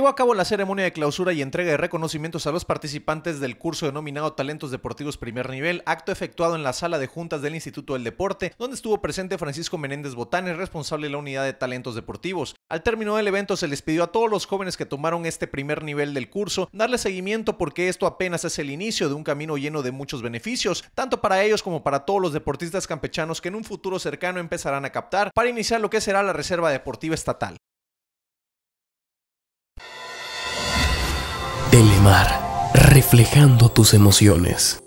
Llevó a cabo la ceremonia de clausura y entrega de reconocimientos a los participantes del curso denominado Talentos Deportivos Primer Nivel, acto efectuado en la sala de juntas del Instituto del Deporte, donde estuvo presente Francisco Menéndez Botanes, responsable de la unidad de talentos deportivos. Al término del evento se les pidió a todos los jóvenes que tomaron este primer nivel del curso darle seguimiento porque esto apenas es el inicio de un camino lleno de muchos beneficios, tanto para ellos como para todos los deportistas campechanos que en un futuro cercano empezarán a captar para iniciar lo que será la Reserva Deportiva Estatal. Telemar, reflejando tus emociones.